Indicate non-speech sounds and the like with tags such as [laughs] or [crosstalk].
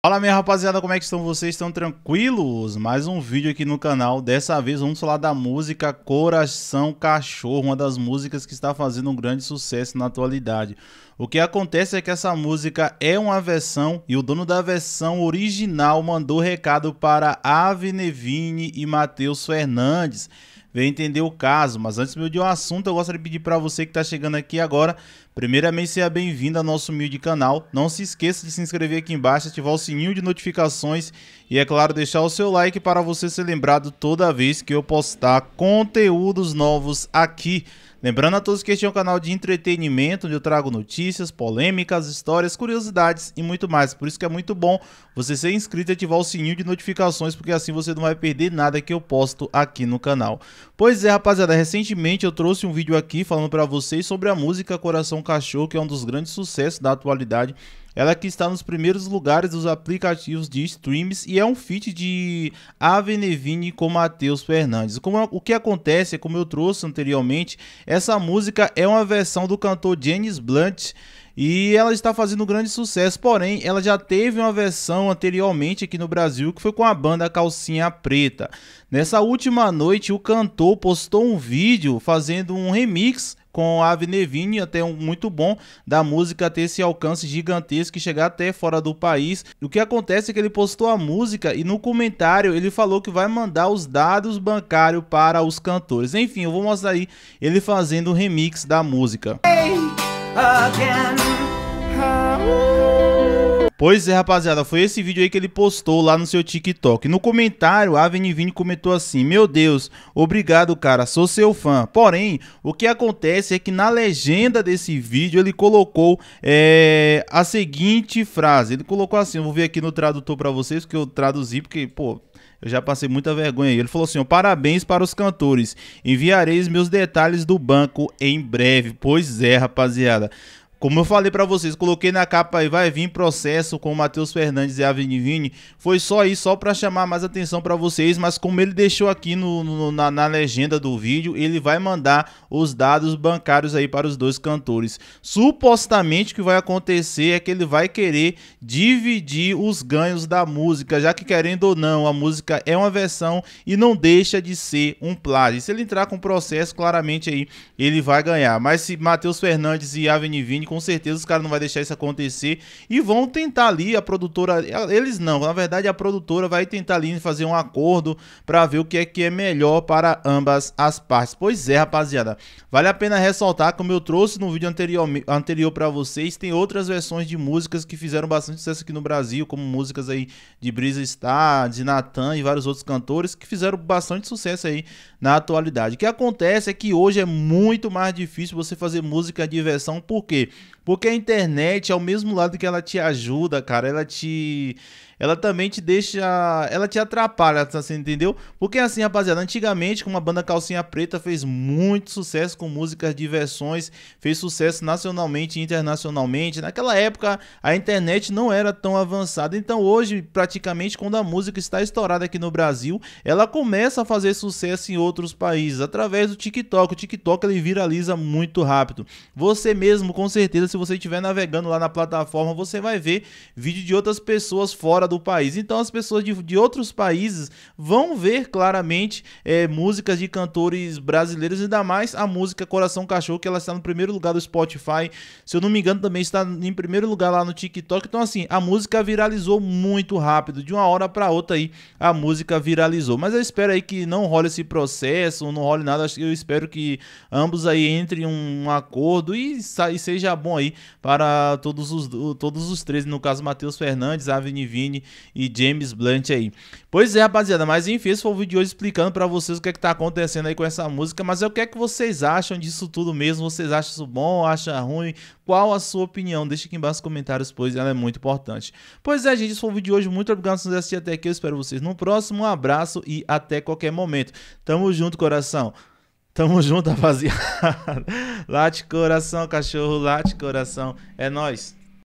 Fala minha rapaziada, como é que estão vocês? Estão tranquilos? Mais um vídeo aqui no canal, dessa vez vamos falar da música Coração Cachorro, uma das músicas que está fazendo um grande sucesso na atualidade. O que acontece é que essa música é uma versão e o dono da versão original mandou recado para Ave Nevine e Matheus Fernandes vem entender o caso. Mas antes de eu ir ao assunto, eu gostaria de pedir para você que está chegando aqui agora Primeiramente, seja bem-vindo ao nosso humilde canal. Não se esqueça de se inscrever aqui embaixo, ativar o sininho de notificações e, é claro, deixar o seu like para você ser lembrado toda vez que eu postar conteúdos novos aqui. Lembrando a todos que este é um canal de entretenimento, onde eu trago notícias, polêmicas, histórias, curiosidades e muito mais. Por isso que é muito bom você ser inscrito e ativar o sininho de notificações, porque assim você não vai perder nada que eu posto aqui no canal. Pois é, rapaziada, recentemente eu trouxe um vídeo aqui falando para vocês sobre a música Coração Cachorro, que é um dos grandes sucessos da atualidade. Ela é que está nos primeiros lugares dos aplicativos de streams e é um feat de Nevine com Matheus Fernandes. Como, é, o que acontece, como eu trouxe anteriormente, essa música é uma versão do cantor James Blunt e ela está fazendo grande sucesso, porém ela já teve uma versão anteriormente aqui no Brasil que foi com a banda Calcinha Preta. Nessa última noite, o cantor postou um vídeo fazendo um remix com a Avnevini, até um muito bom da música ter esse alcance gigantesco e chegar até fora do país. O que acontece é que ele postou a música e no comentário ele falou que vai mandar os dados bancários para os cantores. Enfim, eu vou mostrar aí ele fazendo o remix da música. Hey, Pois é, rapaziada, foi esse vídeo aí que ele postou lá no seu TikTok. No comentário, a Avenivini comentou assim: Meu Deus, obrigado, cara, sou seu fã. Porém, o que acontece é que na legenda desse vídeo ele colocou é, a seguinte frase. Ele colocou assim: eu vou ver aqui no tradutor para vocês, que eu traduzi, porque, pô, eu já passei muita vergonha aí. Ele falou assim: ó, parabéns para os cantores. Enviareis meus detalhes do banco em breve. Pois é, rapaziada. Como eu falei para vocês, coloquei na capa aí, vai vir processo com o Matheus Fernandes e a Vini Vini. Foi só isso, só para chamar mais atenção para vocês, mas como ele deixou aqui no, no na, na, legenda do vídeo, ele vai mandar os dados bancários aí para os dois cantores. Supostamente o que vai acontecer é que ele vai querer dividir os ganhos da música, já que querendo ou não, a música é uma versão e não deixa de ser um plágio. Se ele entrar com processo, claramente aí ele vai ganhar. Mas se Matheus Fernandes e a Vini Vini com certeza os caras não vão deixar isso acontecer e vão tentar ali, a produtora, eles não, na verdade a produtora vai tentar ali fazer um acordo para ver o que é que é melhor para ambas as partes. Pois é, rapaziada, vale a pena ressaltar, como eu trouxe no vídeo anterior, anterior para vocês, tem outras versões de músicas que fizeram bastante sucesso aqui no Brasil, como músicas aí de Brisa Star, de Natan e vários outros cantores que fizeram bastante sucesso aí na atualidade. O que acontece é que hoje é muito mais difícil você fazer música de versão, por quê? Porque a internet, ao é mesmo lado que ela te ajuda, cara, ela te ela também te deixa. Ela te atrapalha, assim, entendeu? Porque assim, rapaziada, antigamente, com uma banda calcinha preta, fez muito sucesso com músicas de versões, fez sucesso nacionalmente e internacionalmente. Naquela época, a internet não era tão avançada. Então, hoje, praticamente, quando a música está estourada aqui no Brasil, ela começa a fazer sucesso em outros países através do TikTok. O TikTok ele viraliza muito rápido. Você mesmo, com certeza, se você estiver navegando lá na plataforma, você vai ver vídeo de outras pessoas fora do país. Então as pessoas de, de outros países vão ver claramente é, músicas de cantores brasileiros, ainda mais a música Coração Cachorro, que ela está no primeiro lugar do Spotify. Se eu não me engano, também está em primeiro lugar lá no TikTok. Então, assim, a música viralizou muito rápido. De uma hora para outra aí, a música viralizou. Mas eu espero aí que não role esse processo, não role nada. Eu espero que ambos aí entrem um acordo e, e seja bom aí para todos os, todos os três. No caso, Matheus Fernandes, Avini Vini e James Blunt aí. Pois é, rapaziada, mas enfim, esse foi o vídeo de hoje explicando para vocês o que é que tá acontecendo aí com essa música, mas é que é que vocês acham disso tudo mesmo, vocês acham isso bom, acham ruim, qual a sua opinião? Deixa aqui embaixo nos comentários, pois ela é muito importante. Pois é, gente, esse foi o vídeo de hoje, muito obrigado por assistir até aqui, eu espero vocês no próximo, um abraço e até qualquer momento. Tamo junto, coração. Tamo junto, rapaziada. [laughs] late coração, cachorro, late coração. É nós.